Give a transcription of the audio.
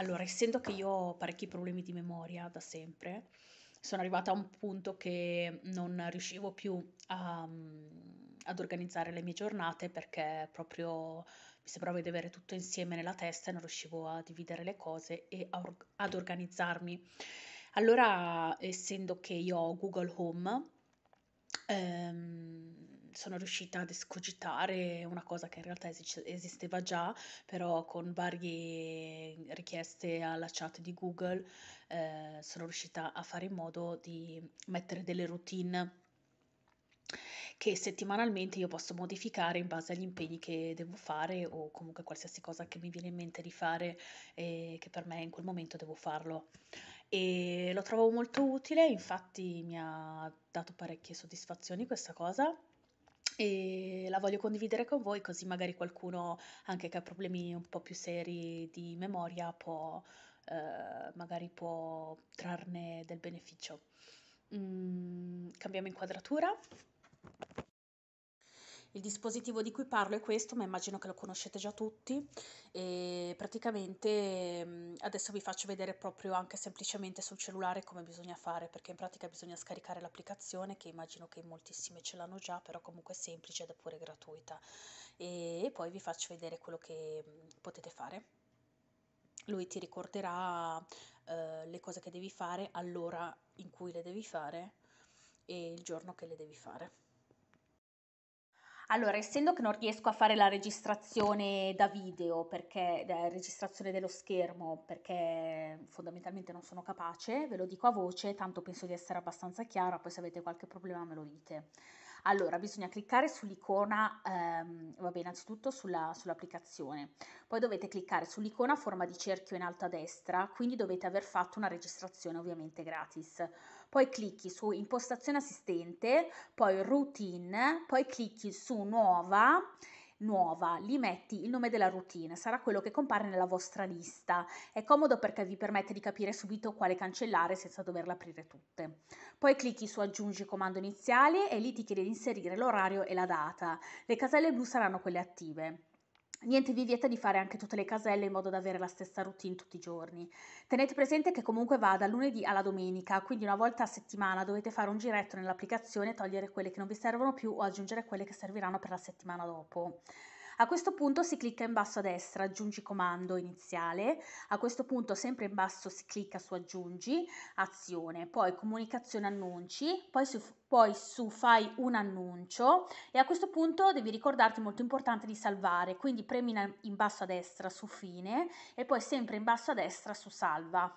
Allora, essendo che io ho parecchi problemi di memoria da sempre, sono arrivata a un punto che non riuscivo più a, mm, ad organizzare le mie giornate perché proprio mi sembrava di avere tutto insieme nella testa e non riuscivo a dividere le cose e a, ad organizzarmi. Allora, essendo che io ho Google Home, ehm, sono riuscita ad escogitare una cosa che in realtà esisteva già, però con varie richieste alla chat di Google eh, sono riuscita a fare in modo di mettere delle routine che settimanalmente io posso modificare in base agli impegni che devo fare o comunque qualsiasi cosa che mi viene in mente di fare e che per me in quel momento devo farlo. E lo trovo molto utile, infatti mi ha dato parecchie soddisfazioni questa cosa e la voglio condividere con voi così magari qualcuno anche che ha problemi un po' più seri di memoria può, eh, magari può trarne del beneficio. Mm, cambiamo inquadratura. Il dispositivo di cui parlo è questo, ma immagino che lo conoscete già tutti e praticamente mm, adesso vi faccio vedere proprio anche semplicemente sul cellulare come bisogna fare, perché in pratica bisogna scaricare l'applicazione che immagino che moltissime ce l'hanno già, però comunque è semplice ed è pure gratuita e poi vi faccio vedere quello che mm, potete fare lui ti ricorderà eh, le cose che devi fare all'ora in cui le devi fare e il giorno che le devi fare. Allora, essendo che non riesco a fare la registrazione da video, perché la eh, registrazione dello schermo, perché fondamentalmente non sono capace, ve lo dico a voce, tanto penso di essere abbastanza chiara, poi se avete qualche problema me lo dite. Allora, bisogna cliccare sull'icona, ehm, bene, innanzitutto sulla, sull'applicazione, poi dovete cliccare sull'icona a forma di cerchio in alto a destra, quindi dovete aver fatto una registrazione ovviamente gratis. Poi clicchi su impostazione assistente, poi routine, poi clicchi su nuova nuova, lì metti il nome della routine, sarà quello che compare nella vostra lista. È comodo perché vi permette di capire subito quale cancellare senza doverla aprire tutte. Poi clicchi su aggiungi comando iniziale e lì ti chiede di inserire l'orario e la data. Le caselle blu saranno quelle attive. Niente vi vieta di fare anche tutte le caselle in modo da avere la stessa routine tutti i giorni. Tenete presente che comunque va dal lunedì alla domenica, quindi una volta a settimana dovete fare un giretto nell'applicazione, togliere quelle che non vi servono più o aggiungere quelle che serviranno per la settimana dopo. A questo punto si clicca in basso a destra aggiungi comando iniziale, a questo punto sempre in basso si clicca su aggiungi, azione, poi comunicazione annunci, poi su, poi su fai un annuncio e a questo punto devi ricordarti molto importante di salvare, quindi premi in basso a destra su fine e poi sempre in basso a destra su salva.